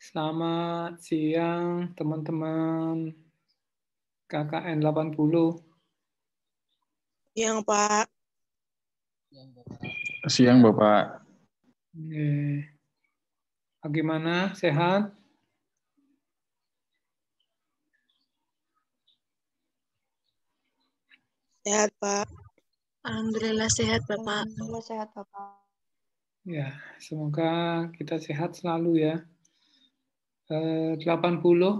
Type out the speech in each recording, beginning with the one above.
Selamat siang teman-teman KKN 80. Siang Pak. Siang Bapak. Oke. Bagaimana? Sehat? Sehat Pak. Alhamdulillah sehat Bapak. Alhamdulillah sehat Bapak. Ya, semoga kita sehat selalu ya. 80 eh,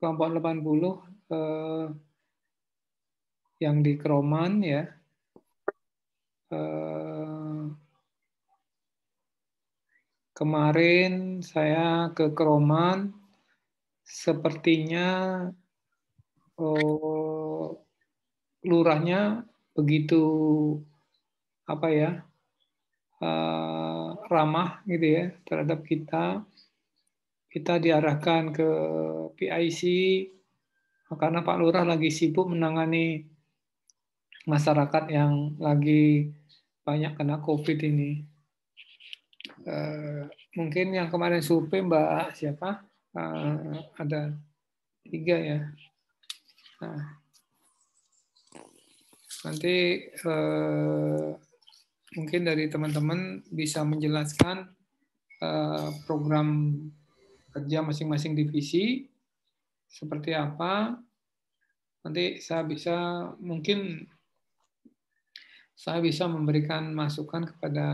kelompok 80 eh, yang di Kroman ya eh, kemarin saya ke Kroman sepertinya oh, lurahnya begitu apa ya eh, ramah gitu ya terhadap kita kita diarahkan ke PIC karena Pak Lurah lagi sibuk menangani masyarakat yang lagi banyak kena COVID ini. Eh, mungkin yang kemarin survei Mbak siapa eh, ada tiga ya. Nah. nanti eh, mungkin dari teman-teman bisa menjelaskan program kerja masing-masing divisi seperti apa. Nanti saya bisa mungkin saya bisa memberikan masukan kepada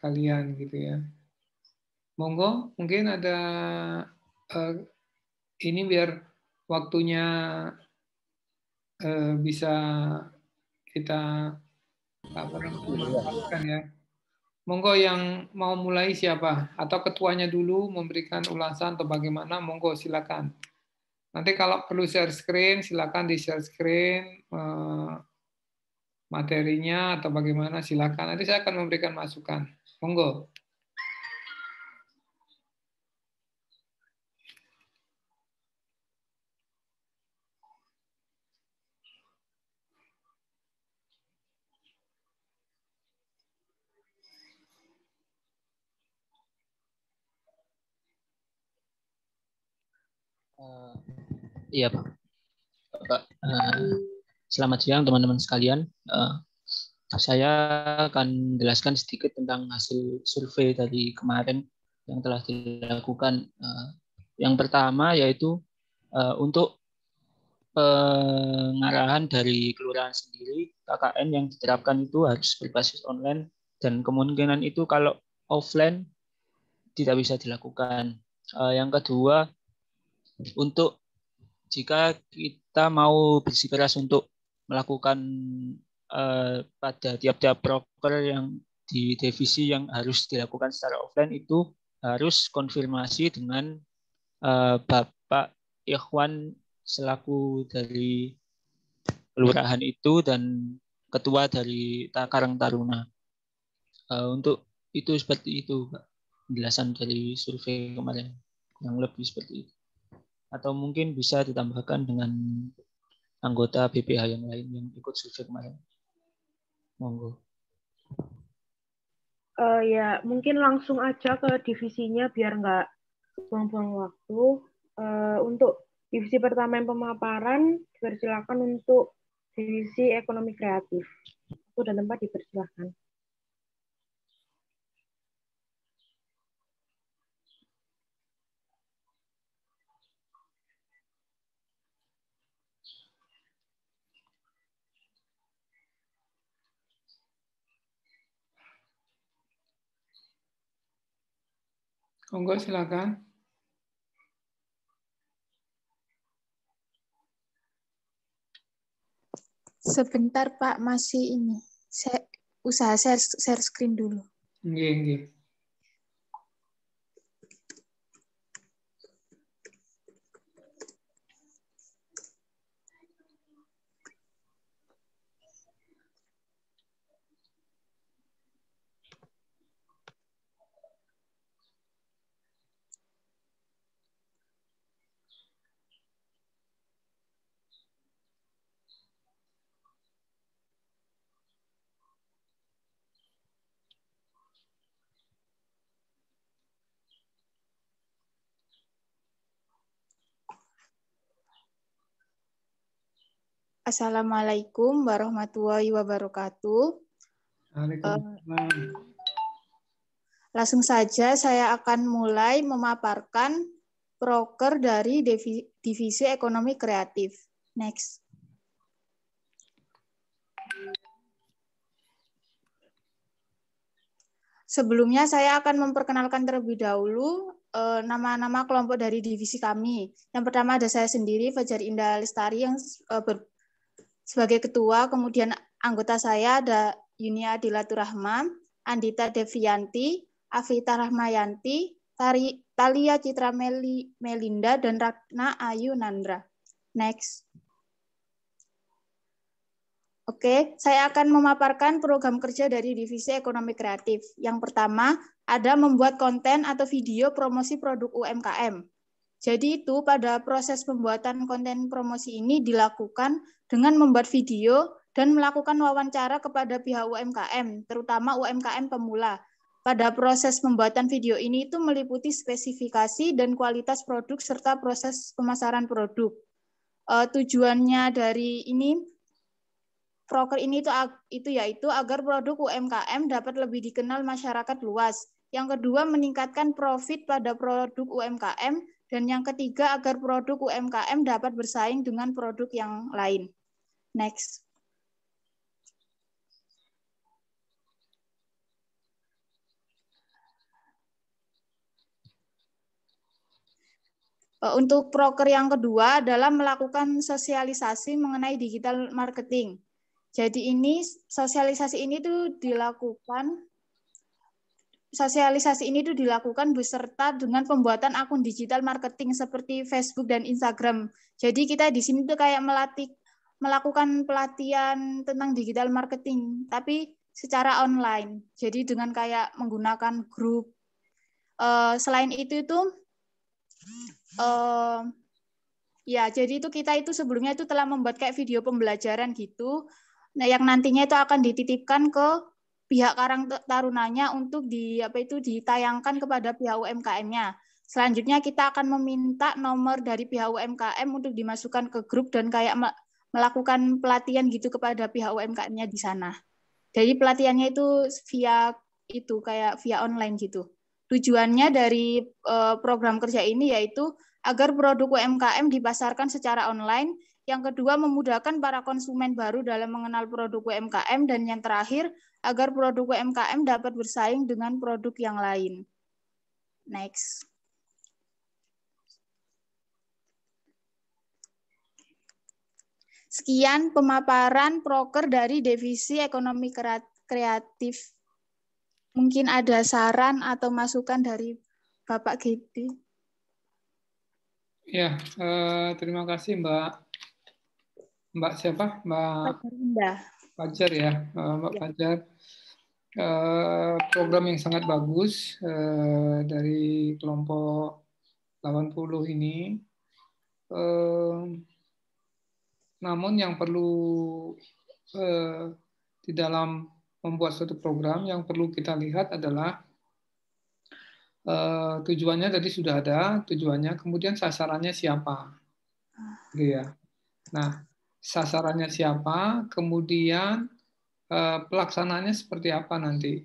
kalian gitu ya. Monggo, mungkin ada uh, ini biar waktunya uh, bisa kita apa namanya ya. Monggo yang mau mulai siapa? Atau ketuanya dulu memberikan ulasan atau bagaimana? Monggo silakan. Nanti kalau perlu share screen, silakan di share screen eh, materinya atau bagaimana silakan. Nanti saya akan memberikan masukan. Monggo. iya Pak. Uh, selamat siang teman-teman sekalian. Uh, saya akan jelaskan sedikit tentang hasil survei tadi kemarin yang telah dilakukan. Uh, yang pertama yaitu uh, untuk pengarahan dari kelurahan sendiri KKN yang diterapkan itu harus berbasis online dan kemungkinan itu kalau offline tidak bisa dilakukan. Uh, yang kedua untuk jika kita mau bersikeras untuk melakukan uh, pada tiap-tiap broker yang di divisi yang harus dilakukan secara offline itu harus konfirmasi dengan uh, Bapak Ikhwan selaku dari kelurahan itu dan ketua dari Takarang Taruna. Uh, untuk itu seperti itu, Pak. Penjelasan dari survei kemarin yang lebih seperti itu atau mungkin bisa ditambahkan dengan anggota BPH yang lain yang ikut survei kemarin. Monggo. Uh, ya, mungkin langsung aja ke divisinya biar nggak buang-buang waktu. Uh, untuk divisi pertama yang pemaparan, silakan untuk divisi ekonomi kreatif. Aku dan tempat dipersilakan. Monggo silakan. Sebentar Pak, masih ini. Saya usaha share, share screen dulu. Iya, iya. Assalamualaikum warahmatullahi wabarakatuh. Waalaikumsalam. Uh, langsung saja saya akan mulai memaparkan proker dari Divisi Ekonomi Kreatif. Next. Sebelumnya saya akan memperkenalkan terlebih dahulu eh, nama-nama kelompok dari divisi kami. Yang pertama ada saya sendiri, Fajar Indah Lestari, yang eh, ber sebagai ketua, kemudian anggota saya ada Yunia Dilaturahma, Andita Devianti, Afita Rahmayanti, Tari, Talia Citra Meli, Melinda, dan Ratna Ayu Nandra. Next. Oke, saya akan memaparkan program kerja dari Divisi Ekonomi Kreatif. Yang pertama, ada membuat konten atau video promosi produk UMKM. Jadi itu pada proses pembuatan konten promosi ini dilakukan dengan membuat video dan melakukan wawancara kepada pihak UMKM, terutama UMKM pemula. Pada proses pembuatan video ini itu meliputi spesifikasi dan kualitas produk serta proses pemasaran produk. Uh, tujuannya dari ini proker ini itu itu yaitu agar produk UMKM dapat lebih dikenal masyarakat luas. Yang kedua meningkatkan profit pada produk UMKM dan yang ketiga, agar produk UMKM dapat bersaing dengan produk yang lain. Next. Eh, untuk proker yang kedua adalah melakukan sosialisasi mengenai digital marketing. Jadi ini sosialisasi ini tuh dilakukan sosialisasi ini tuh dilakukan beserta dengan pembuatan akun digital marketing seperti Facebook dan Instagram. Jadi kita di sini tuh kayak melatih melakukan pelatihan tentang digital marketing, tapi secara online. Jadi dengan kayak menggunakan grup. Uh, selain itu itu uh, eh, ya jadi itu kita itu sebelumnya itu telah membuat kayak video pembelajaran gitu. Nah yang nantinya itu akan dititipkan ke pihak Karang Tarunanya untuk di apa itu ditayangkan kepada pihak UMKM-nya. Selanjutnya kita akan meminta nomor dari pihak UMKM untuk dimasukkan ke grup dan kayak melakukan pelatihan gitu kepada pihak UMKM-nya di sana. Jadi pelatihannya itu via itu kayak via online gitu. Tujuannya dari eh, program kerja ini yaitu agar produk UMKM dipasarkan secara online yang kedua memudahkan para konsumen baru dalam mengenal produk UMKM dan yang terakhir agar produk UMKM dapat bersaing dengan produk yang lain. Next. Sekian pemaparan proker dari divisi ekonomi kreatif. Mungkin ada saran atau masukan dari Bapak Gibi. Ya, eh, terima kasih Mbak. Mbak siapa? Mbak Fajar ya, eh, Mbak ya. Fajar. Eh, program yang sangat bagus eh, dari kelompok 80 ini. Eh, namun yang perlu di dalam membuat suatu program yang perlu kita lihat adalah tujuannya tadi sudah ada tujuannya, kemudian sasarannya siapa, ah. gitu ya. Nah sasarannya siapa, kemudian Eh, pelaksanaannya seperti apa nanti?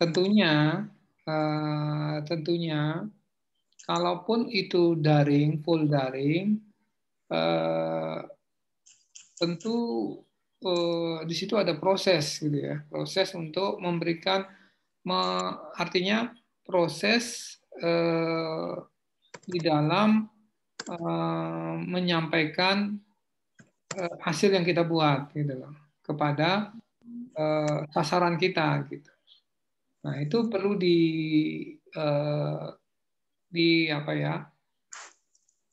Tentunya, eh, tentunya, kalaupun itu daring, full daring, eh, tentu di situ ada proses, gitu ya, proses untuk memberikan, artinya proses di dalam menyampaikan Eh, hasil yang kita buat gitu loh kepada uh, sasaran kita gitu. Nah, itu perlu di uh, di apa ya?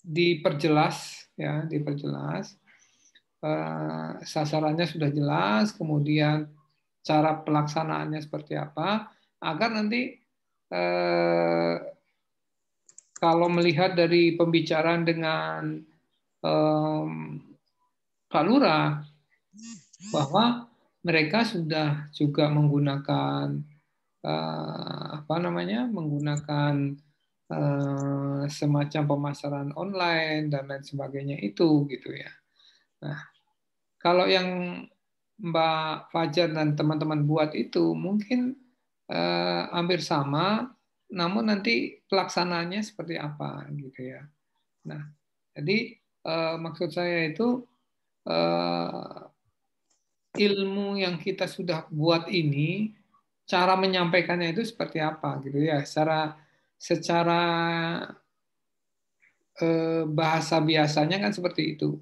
diperjelas ya, diperjelas. Uh, sasarannya sudah jelas, kemudian cara pelaksanaannya seperti apa agar nanti eh, kalau melihat dari pembicaraan dengan eh, Pak Lurah hmm. bahwa mereka sudah juga menggunakan uh, apa namanya menggunakan uh, semacam pemasaran online dan lain sebagainya itu gitu ya. Nah, kalau yang Mbak Fajar dan teman-teman buat itu mungkin uh, hampir sama, namun nanti pelaksanaannya seperti apa gitu ya. Nah, jadi uh, maksud saya itu uh, ilmu yang kita sudah buat ini cara menyampaikannya itu seperti apa gitu ya secara secara uh, bahasa biasanya kan seperti itu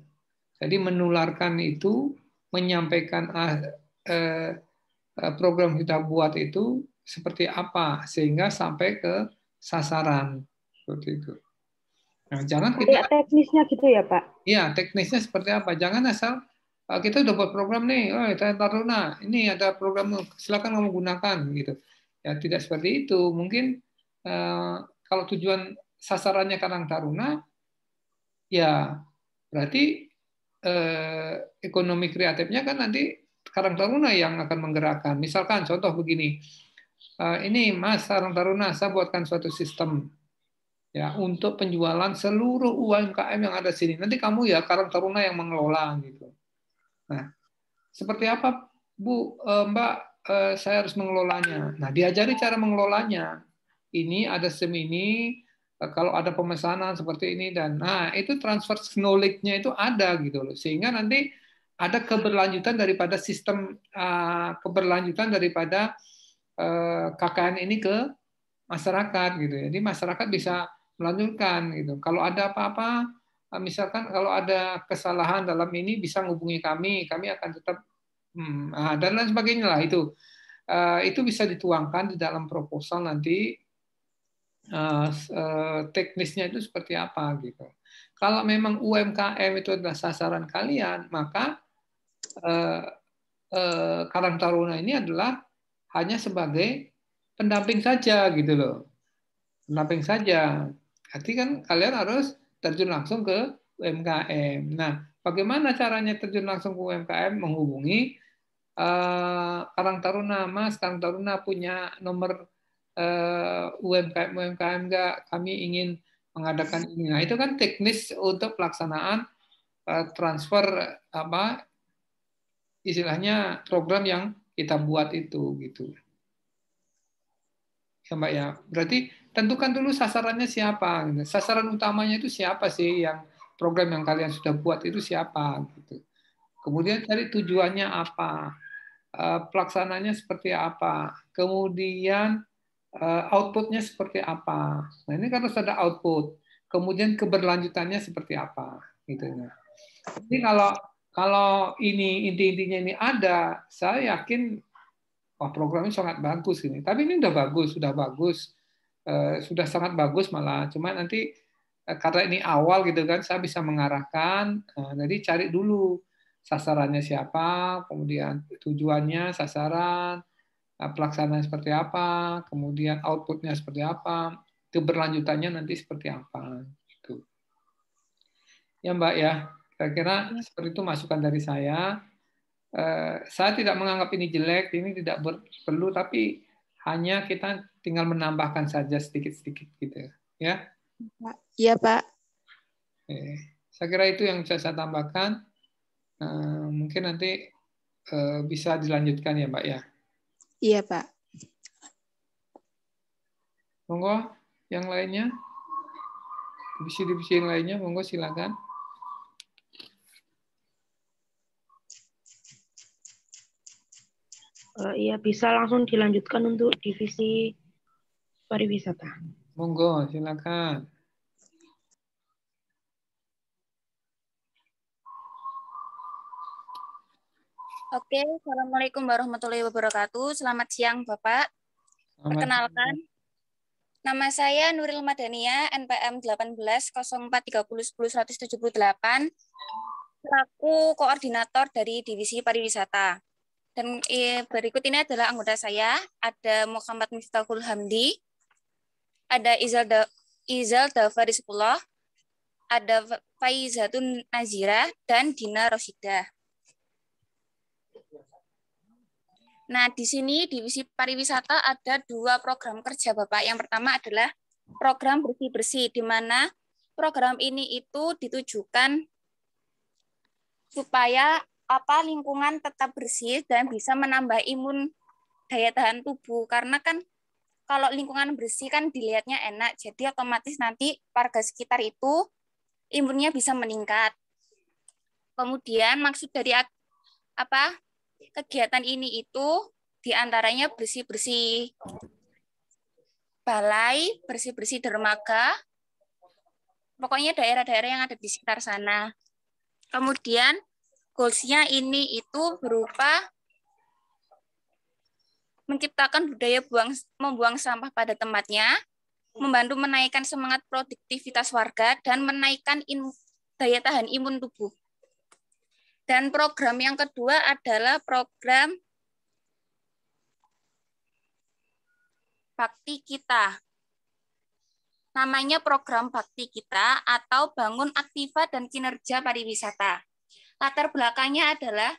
jadi menularkan itu menyampaikan uh, program kita buat itu seperti apa sehingga sampai ke sasaran seperti itu Nah, jangan kita ya, teknisnya gitu ya Pak. Iya, teknisnya seperti apa? Jangan asal ah, kita udah buat program nih, oh kita taruna, ini ada program silakan kamu gunakan gitu. Ya tidak seperti itu. Mungkin eh, kalau tujuan sasarannya Karang Taruna, ya berarti eh, ekonomi kreatifnya kan nanti Karang Taruna yang akan menggerakkan. Misalkan contoh begini, eh, ini Mas Karang Taruna, saya buatkan suatu sistem ya untuk penjualan seluruh UMKM yang ada sini. Nanti kamu ya Karang Taruna yang mengelola gitu. Nah, seperti apa Bu eh, Mbak eh, saya harus mengelolanya. Nah, diajari cara mengelolanya. Ini ada SIM ini eh, kalau ada pemesanan seperti ini dan nah itu transfer knowledge-nya itu ada gitu loh. Sehingga nanti ada keberlanjutan daripada sistem keberlanjutan daripada KKN ini ke masyarakat gitu. Ya. Jadi masyarakat bisa melanjutkan gitu. Kalau ada apa-apa, eh, misalkan kalau ada kesalahan dalam ini bisa menghubungi kami, kami akan tetap hmm, ah, dan lain sebagainya lah itu. Eh, itu bisa dituangkan di dalam proposal nanti eh, teknisnya itu seperti apa gitu. Kalau memang UMKM itu adalah sasaran kalian, maka uh, Karang Taruna ini adalah hanya sebagai pendamping saja gitu loh pendamping saja. Berarti kan kalian harus terjun langsung ke UMKM. Nah, bagaimana caranya terjun langsung ke UMKM? Menghubungi uh, Karang Taruna, Mas Karang Taruna punya nomor uh, eh, UMKM UMKM nggak? Kami ingin mengadakan ini. Nah, itu kan teknis untuk pelaksanaan uh, transfer apa istilahnya program yang kita buat itu gitu. Ya Mbak ya. Berarti tentukan dulu sasarannya siapa. Gitu. Sasaran utamanya itu siapa sih yang program yang kalian sudah buat itu siapa gitu. Kemudian cari tujuannya apa, eh, pelaksananya seperti apa, kemudian eh, outputnya seperti apa. Nah ini kan harus ada output. Kemudian keberlanjutannya seperti apa gitu. Nah, jadi kalau kalau ini inti-intinya ini ada, saya yakin wah program sangat bagus ini. Tapi ini udah bagus, sudah bagus Eh, sudah sangat bagus malah cuma nanti eh, karena ini awal gitu kan saya bisa mengarahkan eh, jadi cari dulu sasarannya siapa kemudian tujuannya sasaran pelaksanaan seperti apa kemudian outputnya seperti apa keberlanjutannya nanti seperti apa gitu ya mbak ya kira-kira ya. seperti itu masukan dari saya saya tidak menganggap ini jelek ini tidak perlu tapi hanya kita tinggal menambahkan saja sedikit-sedikit gitu ya. Iya Pak. Oke. Saya kira itu yang bisa saya tambahkan. Eh, mungkin nanti eh, bisa dilanjutkan ya Mbak ya. Iya Pak. Monggo yang lainnya. Divisi-divisi yang lainnya monggo silakan. Uh, iya, bisa langsung dilanjutkan untuk divisi pariwisata. Monggo, silakan. Oke, Assalamualaikum warahmatullahi wabarakatuh. Selamat siang, Bapak. Selamat Perkenalkan, siang. nama saya Nuril Madania, NPM 180430100178, selaku koordinator dari Divisi Pariwisata. Dan eh, berikut ini adalah anggota saya. Ada Muhammad Miftahul Hamdi, ada Izal Izalda, Izalda Farisullah, ada Faizatun Nazira, dan Dina Rosida. Nah, di sini divisi pariwisata ada dua program kerja Bapak. Yang pertama adalah program bersih-bersih, di mana program ini itu ditujukan supaya apa lingkungan tetap bersih dan bisa menambah imun daya tahan tubuh karena kan kalau lingkungan bersih kan dilihatnya enak jadi otomatis nanti warga sekitar itu imunnya bisa meningkat kemudian maksud dari apa kegiatan ini itu diantaranya bersih bersih balai bersih bersih dermaga pokoknya daerah-daerah yang ada di sekitar sana kemudian goalsnya ini itu berupa menciptakan budaya buang, membuang sampah pada tempatnya, membantu menaikkan semangat produktivitas warga, dan menaikkan in, daya tahan imun tubuh. Dan program yang kedua adalah program Bakti Kita. Namanya program Bakti Kita atau Bangun Aktiva dan Kinerja Pariwisata. Latar belakangnya adalah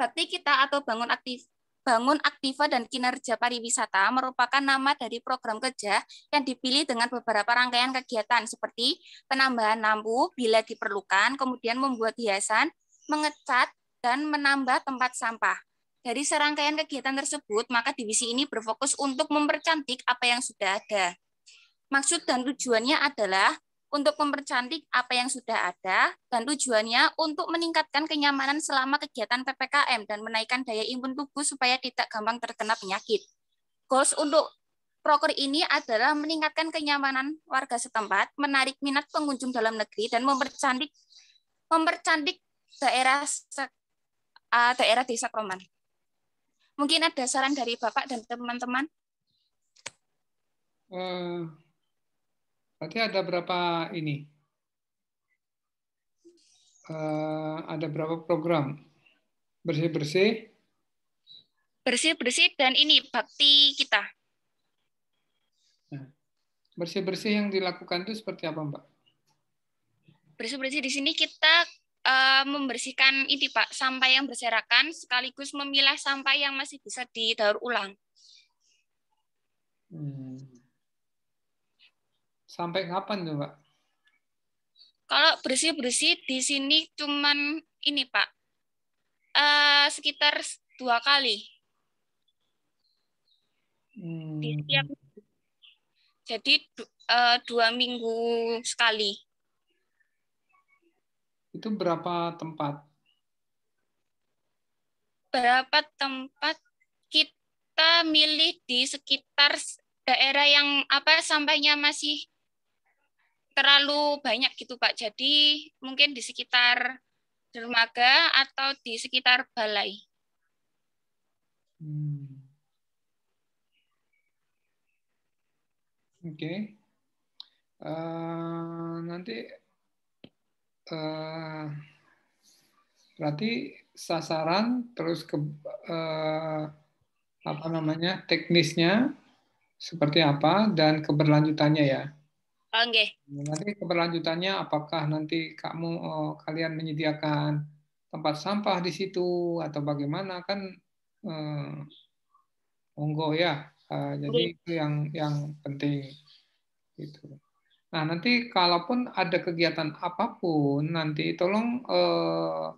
bakti kita atau bangun aktif Bangun Aktiva dan Kinerja Pariwisata merupakan nama dari program kerja yang dipilih dengan beberapa rangkaian kegiatan seperti penambahan lampu bila diperlukan, kemudian membuat hiasan, mengecat, dan menambah tempat sampah. Dari serangkaian kegiatan tersebut, maka divisi ini berfokus untuk mempercantik apa yang sudah ada. Maksud dan tujuannya adalah untuk mempercantik apa yang sudah ada dan tujuannya untuk meningkatkan kenyamanan selama kegiatan PPKM dan menaikkan daya imun tubuh supaya tidak gampang terkena penyakit. Goals untuk proker ini adalah meningkatkan kenyamanan warga setempat, menarik minat pengunjung dalam negeri dan mempercantik mempercantik daerah daerah desa Kroman. Mungkin ada saran dari Bapak dan teman-teman? Hmm, Berarti ada berapa ini? Uh, ada berapa program? Bersih-bersih? Bersih-bersih dan ini bakti kita. Nah, bersih-bersih yang dilakukan itu seperti apa, Mbak? Bersih-bersih di sini kita uh, membersihkan ini, Pak, sampah yang berserakan sekaligus memilah sampah yang masih bisa didaur ulang. Hmm. Sampai kapan tuh, Pak? Kalau bersih-bersih di sini cuman ini, Pak. Uh, sekitar dua kali. Hmm. setiap jadi uh, dua minggu sekali. Itu berapa tempat? Berapa tempat kita milih di sekitar daerah yang apa sampahnya masih terlalu banyak gitu Pak. Jadi mungkin di sekitar dermaga atau di sekitar balai. Hmm. Oke. Okay. Uh, eh, nanti uh, berarti sasaran terus ke uh, apa namanya teknisnya seperti apa dan keberlanjutannya ya. Oke. Okay. Nanti keberlanjutannya apakah nanti kamu oh, kalian menyediakan tempat sampah di situ atau bagaimana kan eh, monggo ya. Uh, jadi okay. itu yang yang penting itu. Nah nanti kalaupun ada kegiatan apapun nanti tolong eh,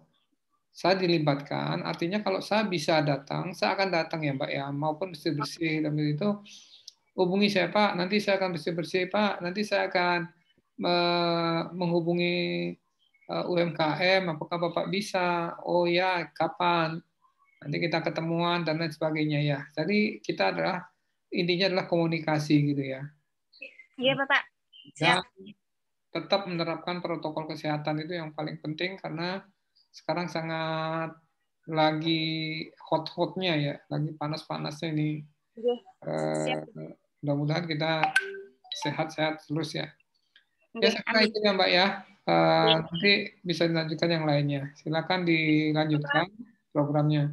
saya dilibatkan. Artinya kalau saya bisa datang, saya akan datang ya Mbak ya. Maupun bersih-bersih dan itu hubungi saya Pak, nanti saya akan bersih-bersih Pak, nanti saya akan menghubungi eh, UMKM, apakah Bapak bisa? Oh ya, kapan? Nanti kita ketemuan dan lain sebagainya ya. Jadi kita adalah intinya adalah komunikasi gitu ya. Iya Bapak. Dan ya. tetap menerapkan protokol kesehatan itu yang paling penting karena sekarang sangat lagi hot-hotnya ya, lagi panas-panasnya ini iya. Siap. Uh, mudah-mudahan kita sehat-sehat terus ya. Ya, saya itu ya Mbak ya. Uh, nanti bisa dilanjutkan yang lainnya. Silakan dilanjutkan programnya.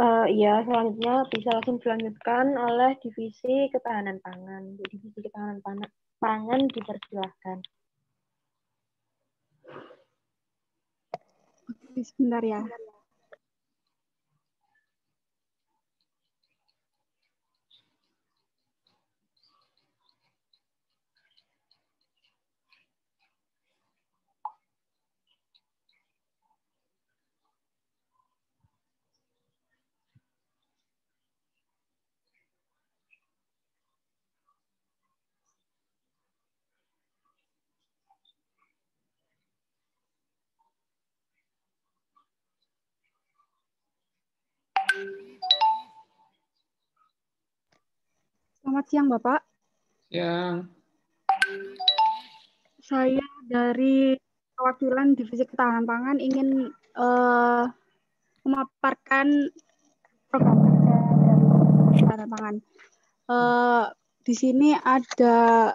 Uh, ya, selanjutnya bisa langsung dilanjutkan oleh divisi ketahanan pangan. Divisi ketahanan pangan, pangan dipersilahkan. Oke, sebentar ya. Sebentar. Selamat siang, Bapak. Siang. Saya dari perwakilan Divisi Ketahanan Pangan ingin uh, memaparkan program dari Ketahanan Pangan. Uh, di sini ada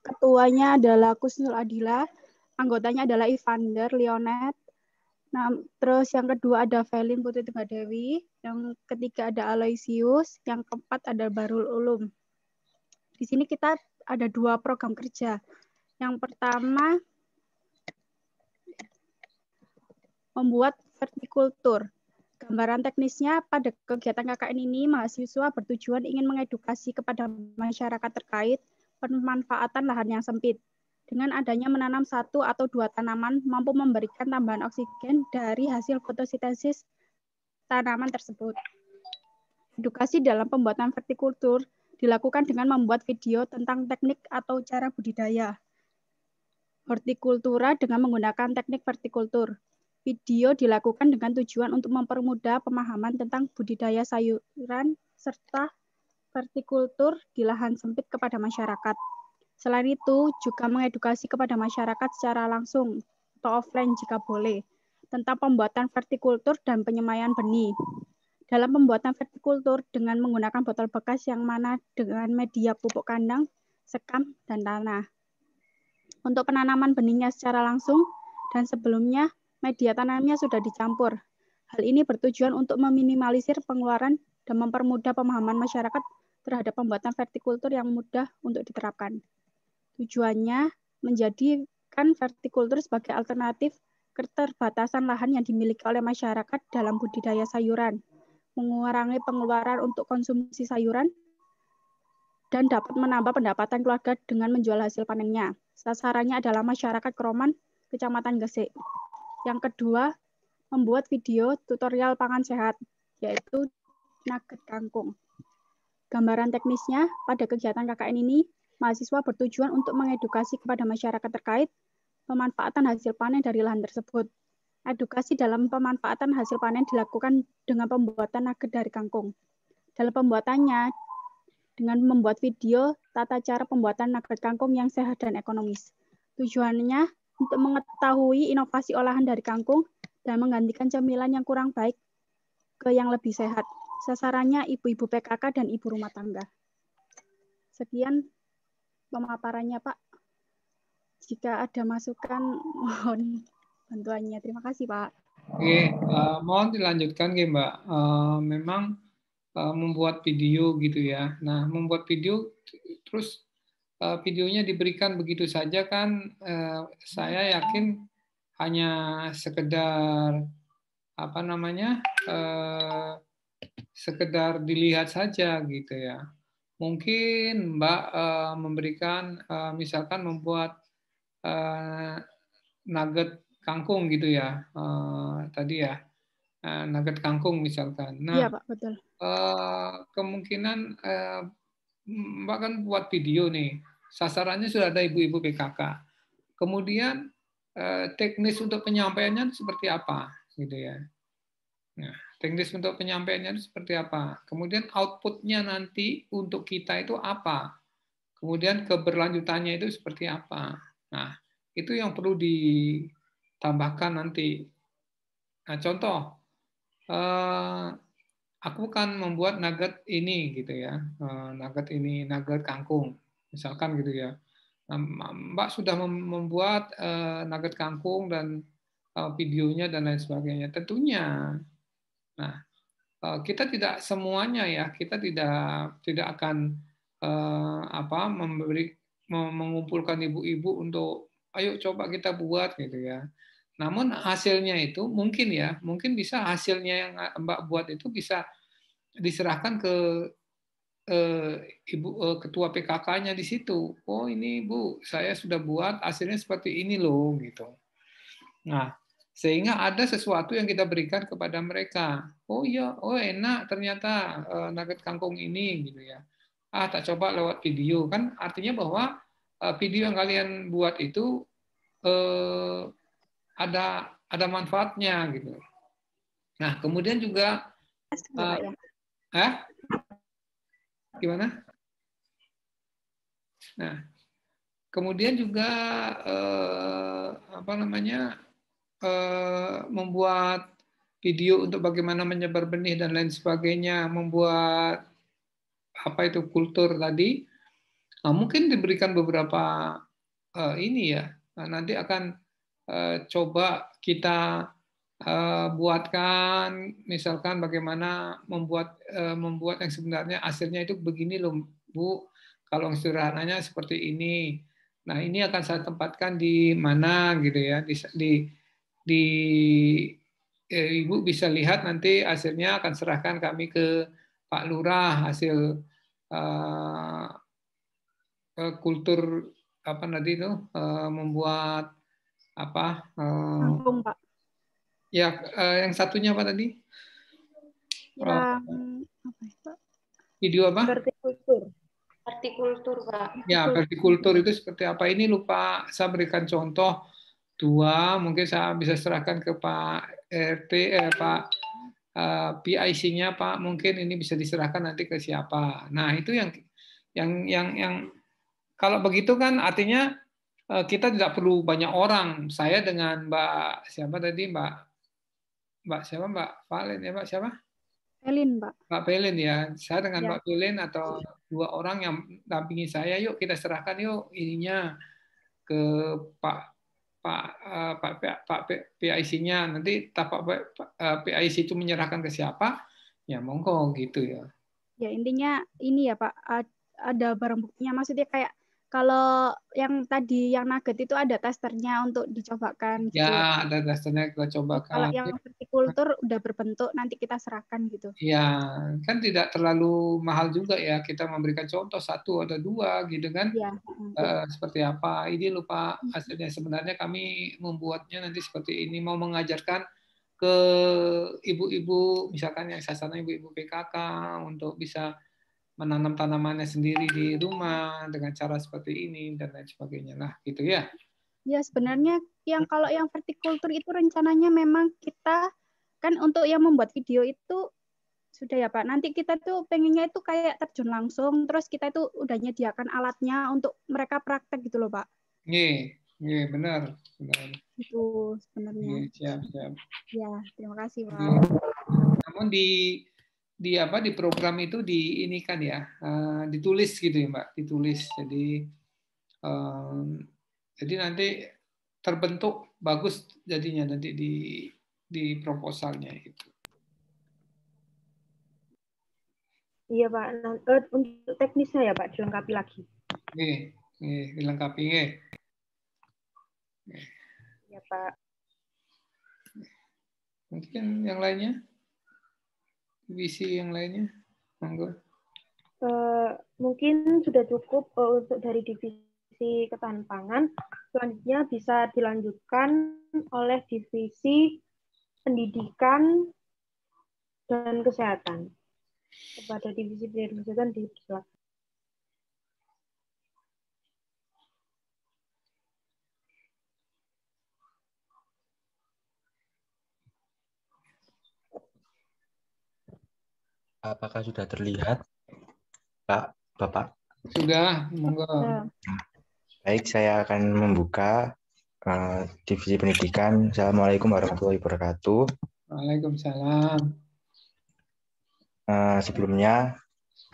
ketuanya adalah Kusnul Adila, anggotanya adalah Ivander Leonet, Nah, terus yang kedua ada Felin Putri Tunggadewi, yang ketiga ada Aloysius, yang keempat ada Barul Ulum di sini kita ada dua program kerja. Yang pertama membuat vertikultur. Gambaran teknisnya pada kegiatan KKN ini mahasiswa bertujuan ingin mengedukasi kepada masyarakat terkait pemanfaatan lahan yang sempit. Dengan adanya menanam satu atau dua tanaman mampu memberikan tambahan oksigen dari hasil fotosintesis tanaman tersebut. Edukasi dalam pembuatan vertikultur dilakukan dengan membuat video tentang teknik atau cara budidaya hortikultura dengan menggunakan teknik vertikultur. Video dilakukan dengan tujuan untuk mempermudah pemahaman tentang budidaya sayuran serta vertikultur di lahan sempit kepada masyarakat. Selain itu, juga mengedukasi kepada masyarakat secara langsung atau offline jika boleh tentang pembuatan vertikultur dan penyemaian benih. Dalam pembuatan vertikultur dengan menggunakan botol bekas yang mana dengan media pupuk kandang, sekam, dan tanah. Untuk penanaman benihnya secara langsung dan sebelumnya, media tanamnya sudah dicampur. Hal ini bertujuan untuk meminimalisir pengeluaran dan mempermudah pemahaman masyarakat terhadap pembuatan vertikultur yang mudah untuk diterapkan. Tujuannya menjadikan vertikultur sebagai alternatif keterbatasan lahan yang dimiliki oleh masyarakat dalam budidaya sayuran mengurangi pengeluaran untuk konsumsi sayuran, dan dapat menambah pendapatan keluarga dengan menjual hasil panennya. Sasarannya adalah masyarakat Kroman, Kecamatan Gesek. Yang kedua, membuat video tutorial pangan sehat, yaitu nugget kangkung. Gambaran teknisnya, pada kegiatan KKN ini, mahasiswa bertujuan untuk mengedukasi kepada masyarakat terkait pemanfaatan hasil panen dari lahan tersebut, Edukasi dalam pemanfaatan hasil panen dilakukan dengan pembuatan nugget dari kangkung. Dalam pembuatannya, dengan membuat video tata cara pembuatan nugget kangkung yang sehat dan ekonomis. Tujuannya untuk mengetahui inovasi olahan dari kangkung dan menggantikan cemilan yang kurang baik ke yang lebih sehat. Sasarannya ibu-ibu PKK dan ibu rumah tangga. Sekian pemaparannya, Pak. Jika ada masukan, mohon bantuannya. Terima kasih Pak. Oke, uh, mohon dilanjutkan ya Mbak. Uh, memang uh, membuat video gitu ya. Nah, membuat video terus uh, videonya diberikan begitu saja kan uh, saya yakin hanya sekedar apa namanya uh, sekedar dilihat saja gitu ya mungkin mbak uh, memberikan uh, misalkan membuat uh, nugget kangkung gitu ya uh, tadi ya uh, nugget kangkung misalkan. Nah, ya, Pak, betul. Uh, kemungkinan uh, Mbak kan buat video nih, sasarannya sudah ada ibu-ibu PKK. Kemudian uh, teknis untuk penyampaiannya seperti apa gitu ya. Nah, teknis untuk penyampaiannya itu seperti apa. Kemudian outputnya nanti untuk kita itu apa. Kemudian keberlanjutannya itu seperti apa. Nah, itu yang perlu di tambahkan nanti. Nah, contoh, eh, aku kan membuat nugget ini gitu ya, eh, nugget ini, nugget kangkung, misalkan gitu ya. Nah, Mbak sudah membuat eh, nugget kangkung dan videonya dan lain sebagainya. Tentunya, nah kita tidak semuanya ya, kita tidak tidak akan apa memberi mengumpulkan ibu-ibu untuk ayo coba kita buat gitu ya namun hasilnya itu mungkin ya, mungkin bisa hasilnya yang Mbak buat itu bisa diserahkan ke eh, Ibu eh, ketua PKK-nya di situ. Oh, ini Bu, saya sudah buat hasilnya seperti ini loh gitu. Nah, sehingga ada sesuatu yang kita berikan kepada mereka. Oh iya, oh enak ternyata eh, nugget kangkung ini gitu ya. Ah, tak coba lewat video kan artinya bahwa eh, video yang kalian buat itu eh, ada ada manfaatnya gitu. Nah kemudian juga uh, eh? Ya. gimana? Nah kemudian juga uh, apa namanya Uh, membuat video untuk bagaimana menyebar benih dan lain sebagainya, membuat apa itu kultur tadi, nah, mungkin diberikan beberapa uh, ini ya, nah, nanti akan Eh, coba kita eh, buatkan misalkan bagaimana membuat eh, membuat yang sebenarnya hasilnya itu begini loh Bu kalau sederhananya seperti ini nah ini akan saya tempatkan di mana gitu ya di di, di ya, Ibu bisa lihat nanti hasilnya akan serahkan kami ke Pak Lurah hasil uh, kultur apa nanti itu uh, membuat apa uh, pak eh, ya uh, yang satunya apa tadi yang video apa vertikultur vertikultur pak ya vertikultur itu seperti apa ini lupa saya berikan contoh dua mungkin saya bisa serahkan ke pak rt eh, pak uh, eh, PIC-nya Pak mungkin ini bisa diserahkan nanti ke siapa. Nah, itu yang yang yang yang kalau begitu kan artinya Eh, kita tidak perlu banyak orang. Saya dengan Mbak siapa tadi Mbak Mbak siapa Mbak Valen ya Mbak siapa? Pelin Mbak. Mbak Pelin ya. Saya dengan ya. Mbak Pelin atau dua orang yang dampingi saya. Yuk kita serahkan yuk ininya ke Pak Pak eh, Pak Pak Pak, Pak eh, PIC-nya. Nanti Pak, Pak PIC itu menyerahkan ke siapa? Ya monggo gitu ya. Ya intinya ini ya Pak ada barang buktinya maksudnya kayak kalau yang tadi yang nugget itu ada testernya untuk dicobakan. Gitu. Ya, ada testernya kita cobakan. Kalau yang vertikultur udah berbentuk, nanti kita serahkan gitu. Ya, kan tidak terlalu mahal juga ya kita memberikan contoh satu atau dua gitu kan. Ya. E, seperti apa? Ini lupa hasilnya sebenarnya kami membuatnya nanti seperti ini mau mengajarkan ke ibu-ibu misalkan yang sasana ibu-ibu PKK untuk bisa menanam tanamannya sendiri di rumah dengan cara seperti ini dan lain sebagainya lah gitu ya. Ya sebenarnya yang kalau yang vertikultur itu rencananya memang kita kan untuk yang membuat video itu sudah ya Pak. Nanti kita tuh pengennya itu kayak terjun langsung terus kita itu udah nyediakan alatnya untuk mereka praktek gitu loh Pak. Iya, iya benar, benar. Itu sebenarnya. Iya, siap, siap. Ya, terima kasih Pak. Namun di di apa di program itu di ini kan ya uh, ditulis gitu ya mbak ditulis jadi um, jadi nanti terbentuk bagus jadinya nanti di di proposalnya itu iya pak nah, eh, untuk teknisnya ya pak dilengkapi lagi nih nih dilengkapi nih iya pak mungkin yang lainnya visi yang lainnya? Monggo. Uh, mungkin sudah cukup uh, untuk dari divisi ketahanan pangan. Selanjutnya bisa dilanjutkan oleh divisi pendidikan dan kesehatan. Kepada divisi pendidikan kesehatan di Apakah sudah terlihat, Pak Bapak? Sudah, monggo. Ya. Nah, baik, saya akan membuka uh, divisi pendidikan. Assalamualaikum warahmatullahi wabarakatuh. Waalaikumsalam. Uh, sebelumnya,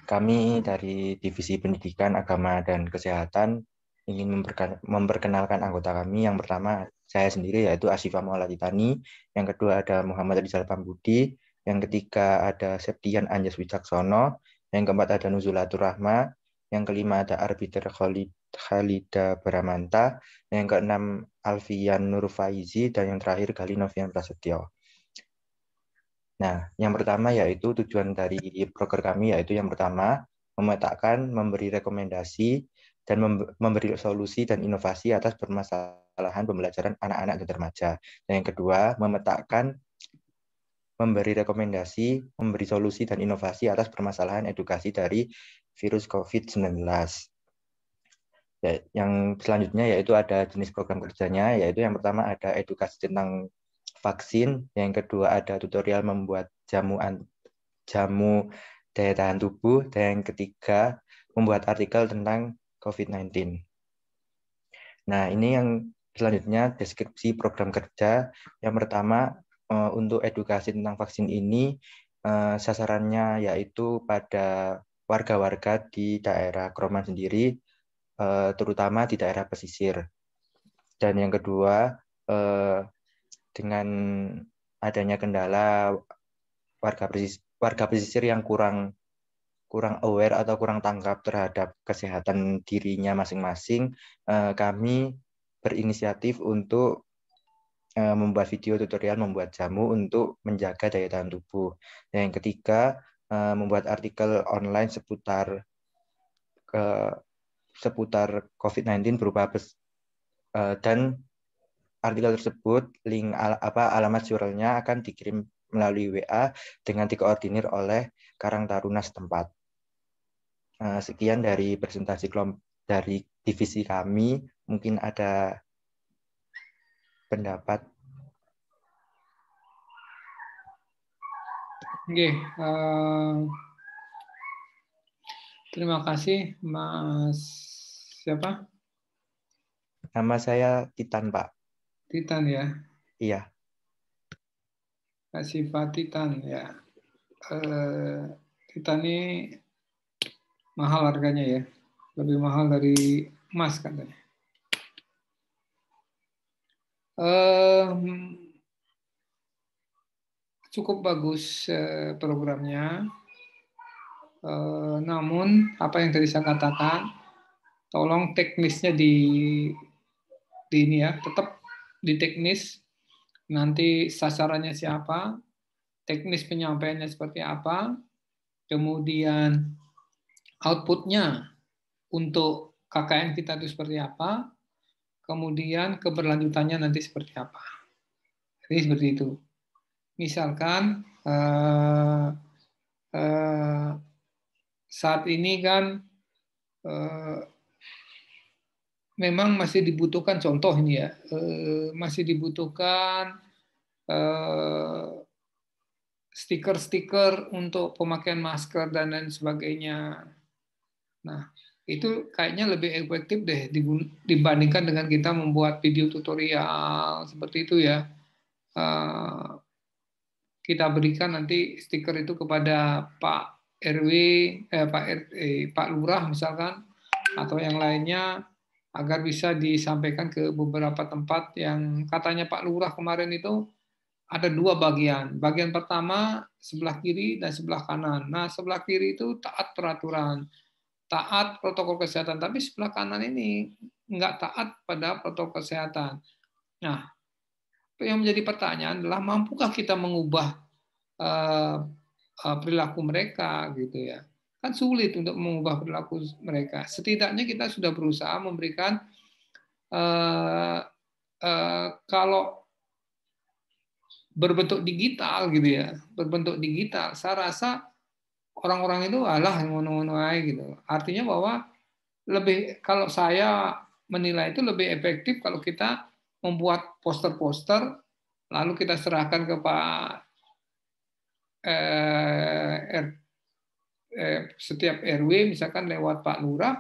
kami dari divisi pendidikan, agama dan kesehatan ingin memperkenalkan anggota kami. Yang pertama saya sendiri yaitu Asifa Maulatitani, yang kedua ada Muhammad Rizal Pambudi, yang ketiga ada Septian Anjas Wicaksono, yang keempat ada Nuzulatur Rahma, yang kelima ada Arbiter Khalid Khalida Baramanta, yang keenam Alfian Faizi, dan yang terakhir Galinovian Novian Prasetyo. Nah, yang pertama yaitu tujuan dari broker kami yaitu yang pertama memetakan, memberi rekomendasi, dan memberi solusi dan inovasi atas permasalahan pembelajaran anak-anak dan remaja. Dan yang kedua, memetakan memberi rekomendasi, memberi solusi dan inovasi atas permasalahan edukasi dari virus COVID-19. Ya, yang selanjutnya yaitu ada jenis program kerjanya, yaitu yang pertama ada edukasi tentang vaksin, yang kedua ada tutorial membuat jamu jamu daya tahan tubuh, dan yang ketiga membuat artikel tentang COVID-19. Nah, ini yang selanjutnya deskripsi program kerja. Yang pertama Eh, untuk edukasi tentang vaksin ini eh, sasarannya yaitu pada warga-warga di daerah Kroman sendiri, eh, terutama di daerah pesisir. Dan yang kedua, dengan adanya kendala warga pesisir, warga pesisir yang kurang kurang aware atau kurang tanggap terhadap kesehatan dirinya masing-masing, kami berinisiatif untuk Eh, membuat video tutorial membuat jamu untuk menjaga daya tahan tubuh. Dan yang ketiga, eh, membuat artikel online seputar ke eh, seputar COVID-19 berupa dan artikel tersebut link al, apa alamat jurnalnya akan dikirim melalui WA dengan dikoordinir oleh Karang Taruna setempat. Sekian dari presentasi kelompok dari divisi kami. Mungkin ada pendapat? Oke, uh, terima kasih Mas siapa? Nama saya Titan Pak. Titan ya? Iya. Kasih Pak Titan ya. Uh, Titan ini mahal harganya ya, lebih mahal dari emas katanya cukup bagus eh, programnya. Eh, namun apa yang tadi saya katakan, tolong teknisnya di di ini ya, tetap di teknis. Nanti sasarannya siapa, teknis penyampaiannya seperti apa, kemudian outputnya untuk KKN kita itu seperti apa, kemudian keberlanjutannya nanti seperti apa. Jadi seperti itu. Misalkan eh, eh, saat ini kan eh, memang masih dibutuhkan contoh ini ya, eh, masih dibutuhkan eh, stiker-stiker untuk pemakaian masker dan lain sebagainya. Nah, itu kayaknya lebih efektif deh dibandingkan dengan kita membuat video tutorial seperti itu ya. Eh, kita berikan nanti stiker itu kepada Pak RW, eh, Pak R, eh, Pak Lurah misalkan atau yang lainnya agar bisa disampaikan ke beberapa tempat yang katanya Pak Lurah kemarin itu ada dua bagian. Bagian pertama sebelah kiri dan sebelah kanan. Nah, sebelah kiri itu taat peraturan taat protokol kesehatan, tapi sebelah kanan ini nggak taat pada protokol kesehatan. Nah, yang menjadi pertanyaan adalah mampukah kita mengubah eh, eh, perilaku mereka gitu ya? Kan sulit untuk mengubah perilaku mereka. Setidaknya kita sudah berusaha memberikan eh, kalau berbentuk digital gitu ya, berbentuk digital. Saya rasa orang-orang itu alah ngono-ngono aja gitu. Artinya bahwa lebih kalau saya menilai itu lebih efektif kalau kita membuat poster-poster lalu kita serahkan ke Pak eh, R, eh, setiap RW misalkan lewat Pak Lurah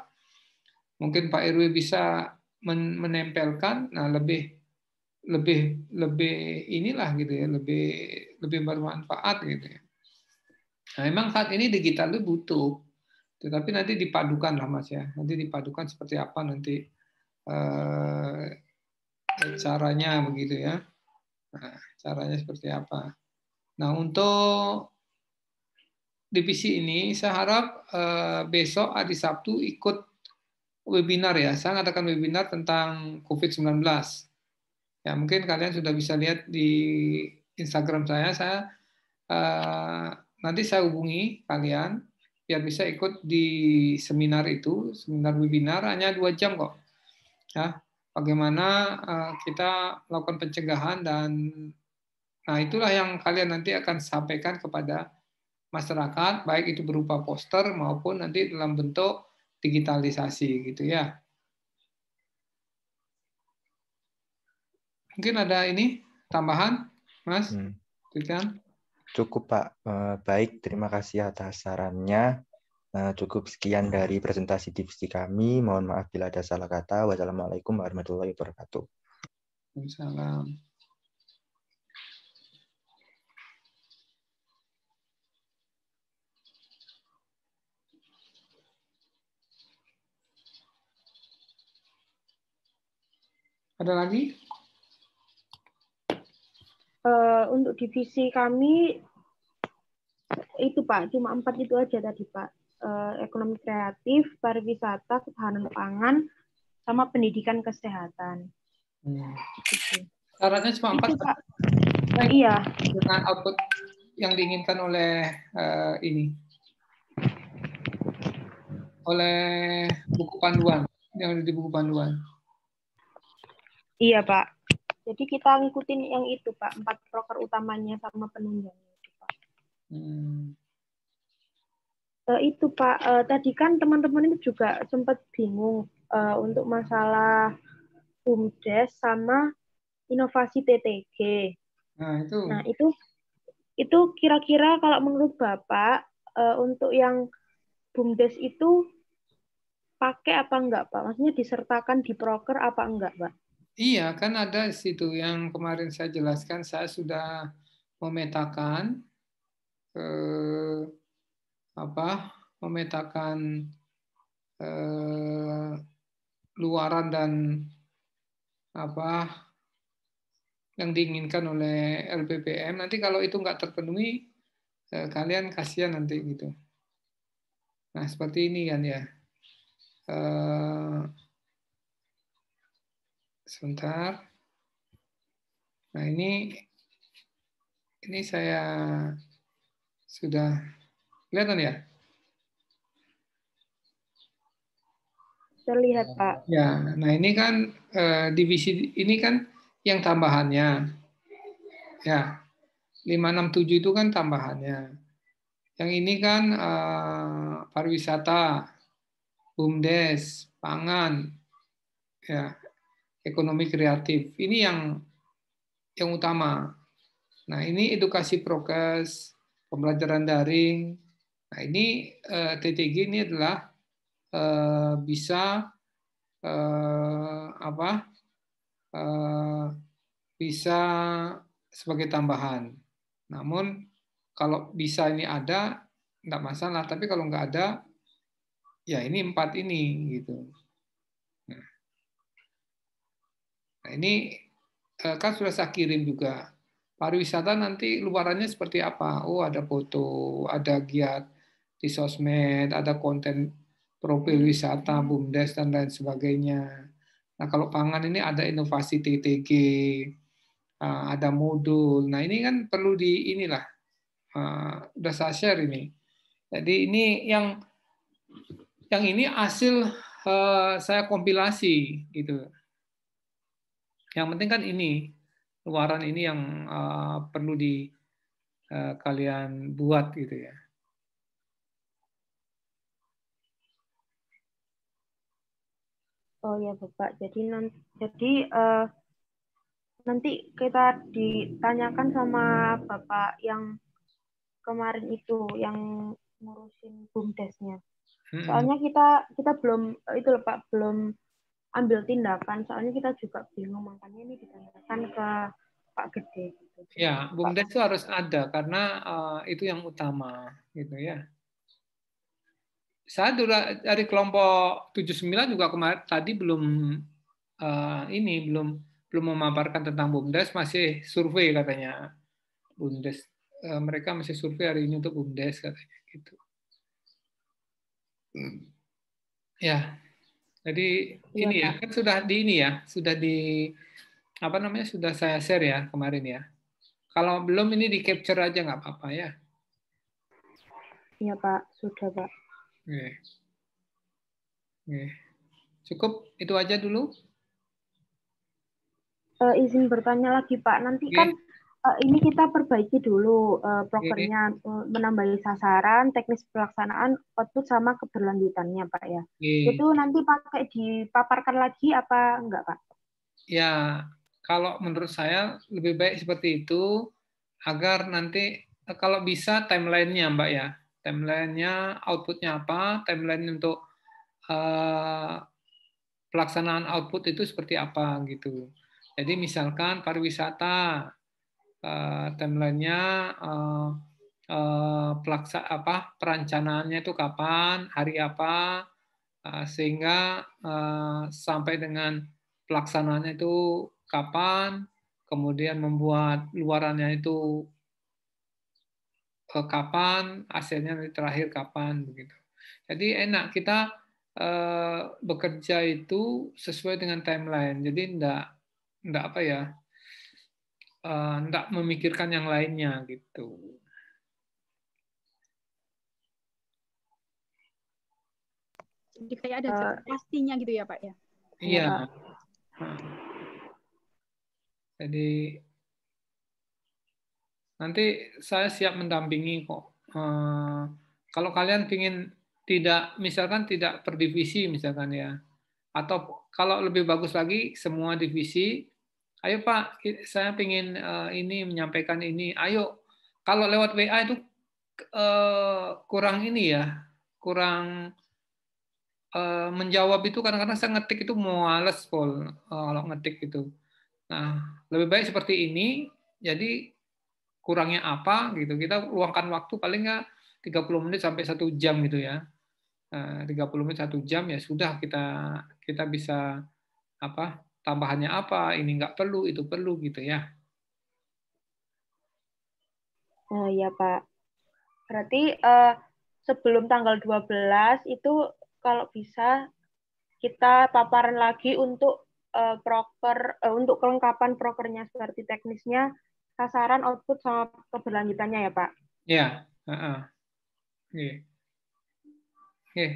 mungkin Pak RW bisa menempelkan nah lebih lebih lebih inilah gitu ya lebih lebih bermanfaat gitu ya Nah, memang saat ini digital itu butuh, tetapi nanti dipadukan lah mas ya. Nanti dipadukan seperti apa nanti eh, caranya begitu ya. Nah, caranya seperti apa? Nah untuk divisi ini saya harap eh, besok hari Sabtu ikut webinar ya. Saya mengatakan webinar tentang COVID-19. Ya mungkin kalian sudah bisa lihat di Instagram saya. Saya eh, nanti saya hubungi kalian biar bisa ikut di seminar itu, seminar webinar hanya dua jam kok. Ya, bagaimana eh, kita melakukan pencegahan dan nah itulah yang kalian nanti akan sampaikan kepada masyarakat baik itu berupa poster maupun nanti dalam bentuk digitalisasi gitu ya. Mungkin ada ini tambahan, Mas? Hmm. Cukup Pak, eh, baik terima kasih atas sarannya. Eh, cukup sekian dari presentasi divisi kami. Mohon maaf bila ada salah kata. Wassalamualaikum warahmatullahi wabarakatuh. Waalaikumsalam. Ada lagi? Eh, untuk divisi kami itu Pak, cuma empat itu aja tadi Pak. Uh, ekonomi kreatif, pariwisata, ketahanan pangan, sama pendidikan kesehatan. Hmm. Gitu. Syaratnya cuma empat. Pak. Nah, iya. Dengan output yang diinginkan oleh uh, ini, oleh buku panduan yang ada di buku panduan. Iya Pak. Jadi kita ngikutin yang itu Pak, empat broker utamanya sama penunjangnya itu Pak. Hmm. Uh, itu Pak, uh, tadi kan teman-teman ini juga sempat bingung uh, untuk masalah BUMDes sama inovasi TTG. Nah itu. Nah itu itu kira-kira kalau menurut Bapak uh, untuk yang BUMDes itu pakai apa enggak Pak? Maksudnya disertakan di broker apa enggak Pak? Iya, kan ada situ yang kemarin saya jelaskan, saya sudah memetakan eh, apa memetakan eh, luaran dan apa yang diinginkan oleh LPPM. Nanti kalau itu nggak terpenuhi, eh, kalian kasihan nanti gitu. Nah seperti ini kan ya. Eh, sebentar. Nah, ini ini saya sudah kelihatan ya? Terlihat, Pak. Ya, nah ini kan eh, divisi ini kan yang tambahannya. Ya. lima enam tujuh itu kan tambahannya. Yang ini kan eh, pariwisata, BUMDes, pangan, ya ekonomi kreatif. Ini yang yang utama. Nah, ini edukasi prokes, pembelajaran daring. Nah, ini eh, TTG ini adalah eh, bisa eh, apa? Eh, bisa sebagai tambahan. Namun kalau bisa ini ada, tidak masalah. Tapi kalau nggak ada, ya ini empat ini gitu. Nah, ini eh, kan sudah saya kirim juga. Pariwisata nanti luarannya seperti apa? Oh, ada foto, ada giat di sosmed, ada konten profil hmm. wisata, BUMDes, dan lain sebagainya. Nah, kalau pangan ini ada inovasi TTG, eh, ada modul. Nah, ini kan perlu di inilah, eh, udah saya share ini. Jadi ini yang yang ini hasil saya kompilasi gitu yang penting kan ini luaran ini yang uh, perlu di uh, kalian buat gitu ya. Oh ya bapak, jadi nanti, jadi uh, nanti kita ditanyakan sama bapak yang kemarin itu yang ngurusin bumdesnya. Soalnya kita kita belum itu lho pak belum ambil tindakan soalnya kita juga bingung makanya ini ditanyakan ke Pak Gede gitu. Ya, Bung itu harus ada karena uh, itu yang utama gitu ya. Saya dari kelompok 79 juga kemarin tadi belum uh, ini belum belum memaparkan tentang BUMDes masih survei katanya BUMDes uh, eh, mereka masih survei hari ini untuk BUMDes katanya gitu. Hmm. Ya. Jadi ya, ini ya kan sudah di ini ya, sudah di apa namanya sudah saya share ya kemarin ya. Kalau belum ini di capture aja nggak apa-apa ya. Iya Pak, sudah Pak. Oke. Oke. Cukup itu aja dulu. Uh, izin bertanya lagi Pak, nanti Oke. kan Eh, ini kita perbaiki dulu uh, prokernya yeah. Eh, menambahi sasaran, teknis pelaksanaan, output sama keberlanjutannya, Pak ya. Yeah. Itu nanti pakai dipaparkan lagi apa enggak, Pak? Ya, kalau menurut saya lebih baik seperti itu agar nanti kalau bisa timelinenya, Mbak ya. Timelinenya outputnya apa? Timeline untuk uh, pelaksanaan output itu seperti apa gitu. Jadi misalkan pariwisata uh, timelinenya uh, uh, pelaksa apa perencanaannya itu kapan hari apa uh, sehingga uh, sampai dengan pelaksanaannya itu kapan kemudian membuat luarannya itu uh, kapan hasilnya terakhir kapan begitu jadi enak kita bekerja itu sesuai dengan timeline jadi enggak enggak apa ya tidak eh, uh, memikirkan yang lainnya gitu. Jadi kayak ada uh, eh, pastinya gitu ya Pak ya? Iya. iya. Jadi nanti saya siap mendampingi kok. Uh, kalau kalian ingin tidak, misalkan tidak per divisi misalkan ya, atau kalau lebih bagus lagi semua divisi ayo Pak, saya ingin uh, eh, ini menyampaikan ini, ayo kalau lewat WA itu uh, kurang ini ya, kurang uh, menjawab itu kadang-kadang saya ngetik itu males pol, uh, kalau ngetik itu. Nah, lebih baik seperti ini, jadi kurangnya apa gitu. Kita luangkan waktu paling nggak 30 menit sampai satu jam gitu ya. 30 menit satu jam ya sudah kita kita bisa apa tambahannya apa, ini nggak perlu, itu perlu gitu ya. Oh iya Pak. Berarti uh, sebelum tanggal 12 itu kalau bisa kita paparan lagi untuk uh, proker uh, untuk kelengkapan prokernya seperti teknisnya, sasaran, output sama keberlanjutannya ya Pak. Iya. Uh -uh. Oke. Oke.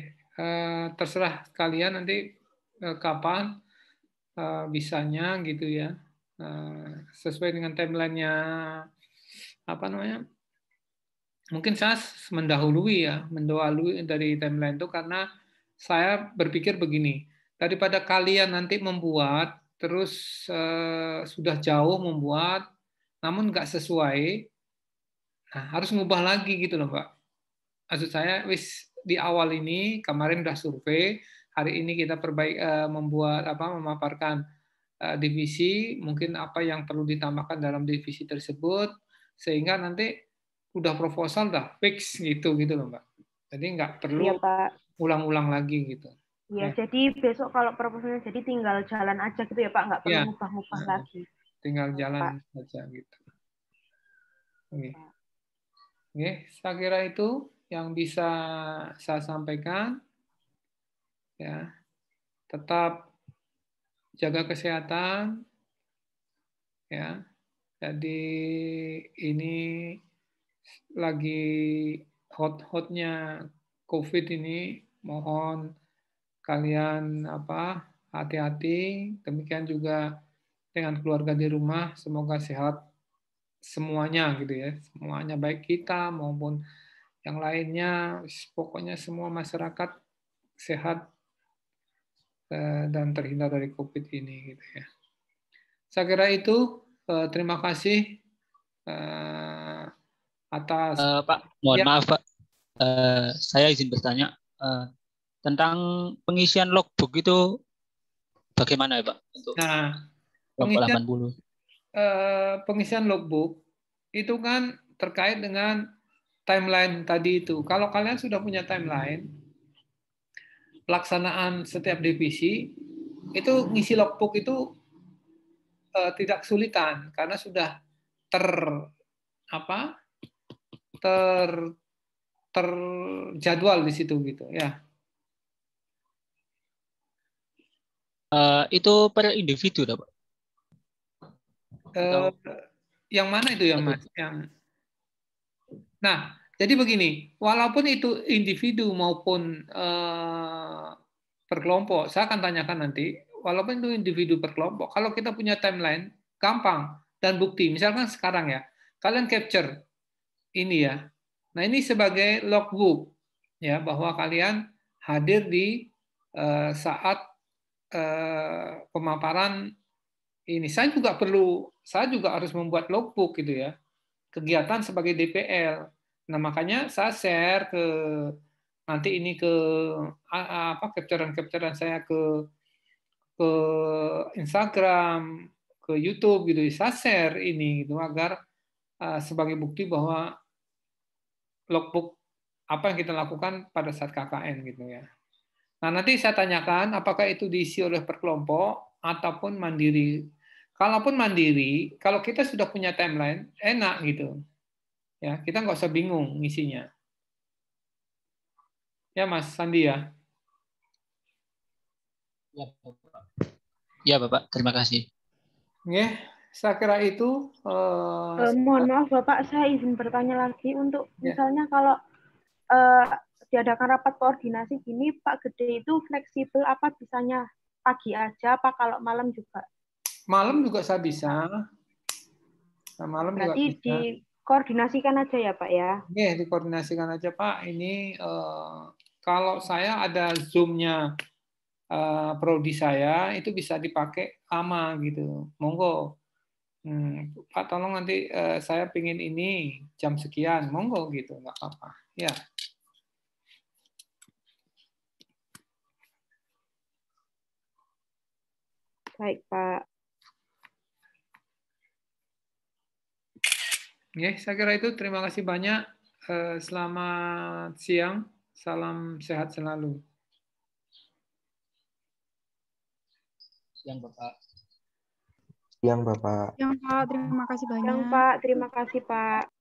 terserah kalian nanti uh, kapan uh, bisanya gitu ya uh, sesuai dengan timelinenya apa namanya mungkin saya mendahului ya mendahului dari timeline itu karena saya berpikir begini daripada kalian nanti membuat terus uh, sudah jauh membuat namun nggak sesuai nah harus ngubah lagi gitu loh pak maksud saya wis di awal ini kemarin udah survei hari ini kita perbaik eh, membuat apa memaparkan eh, divisi, mungkin apa yang perlu ditambahkan dalam divisi tersebut sehingga nanti udah proposal dah fix gitu gitu loh Mbak. Jadi nggak perlu iya, ulang-ulang lagi gitu. Ya, ya, jadi besok kalau proposalnya jadi tinggal jalan aja gitu ya Pak, nggak perlu iya. ngubah-ngubah ya. lagi. Tinggal iya, jalan Pak. aja gitu. Oke. Okay. Oke, okay. saya kira itu yang bisa saya sampaikan ya tetap jaga kesehatan ya jadi ini lagi hot-hotnya covid ini mohon kalian apa hati-hati demikian juga dengan keluarga di rumah semoga sehat semuanya gitu ya semuanya baik kita maupun yang lainnya pokoknya semua masyarakat sehat Eh, dan terhindar dari COVID ini. Gitu ya. Saya kira itu. Eh, terima kasih eh, atas. Uh, Pak, mohon ya. maaf Pak. Uh, saya izin bertanya uh, tentang pengisian logbook itu bagaimana ya Pak? Untuk nah, pengisian, 80. Uh, pengisian logbook itu kan terkait dengan timeline tadi itu. Kalau kalian sudah punya timeline, pelaksanaan setiap divisi itu ngisi logbook itu uh, tidak kesulitan karena sudah ter apa ter terjadwal di situ gitu ya. Uh, itu per individu, Pak? Uh, eh, yang mana itu yang mas? Yang... Nah, jadi begini, walaupun itu individu maupun perkelompok, eh, saya akan tanyakan nanti, walaupun itu individu perkelompok, kalau kita punya timeline, gampang dan bukti. Misalkan sekarang ya, kalian capture ini ya. Nah ini sebagai logbook ya bahwa kalian hadir di eh, saat eh, pemaparan ini. Saya juga perlu, saya juga harus membuat logbook gitu ya kegiatan sebagai DPL Nah makanya saya share ke nanti ini ke apa capturean-capturean saya ke ke Instagram, ke YouTube gitu, saya share ini gitu agar sebagai bukti bahwa logbook apa yang kita lakukan pada saat KKN gitu ya. Nah nanti saya tanyakan apakah itu diisi oleh perkelompok ataupun mandiri. Kalaupun mandiri, kalau kita sudah punya timeline, enak gitu Ya, kita nggak usah bingung ngisinya. Ya, Mas Sandi ya. Ya, Bapak. Ya, Bapak. Terima kasih. Ya, saya kira itu. Uh, uh, mohon maaf, Bapak, saya izin bertanya lagi untuk ya. misalnya kalau uh, diadakan rapat koordinasi gini, Pak Gede itu fleksibel apa bisanya pagi aja, apa kalau malam juga? Malam juga saya bisa. Nah, malam Berarti juga bisa. di koordinasikan aja ya Pak ya. Oke, dikoordinasikan aja Pak. Ini uh, kalau saya ada zoomnya uh, prodi saya itu bisa dipakai sama gitu. Monggo. Hmm, Pak tolong nanti uh, saya pingin ini jam sekian, monggo gitu, nggak apa-apa. Ya. Baik Pak. Oke, saya kira itu. Terima kasih banyak. Eh, selamat siang. Salam sehat selalu. Siang, Bapak. Siang, Bapak. Siang, Pak. Terima kasih banyak. Siang, Pak. Terima kasih, Pak.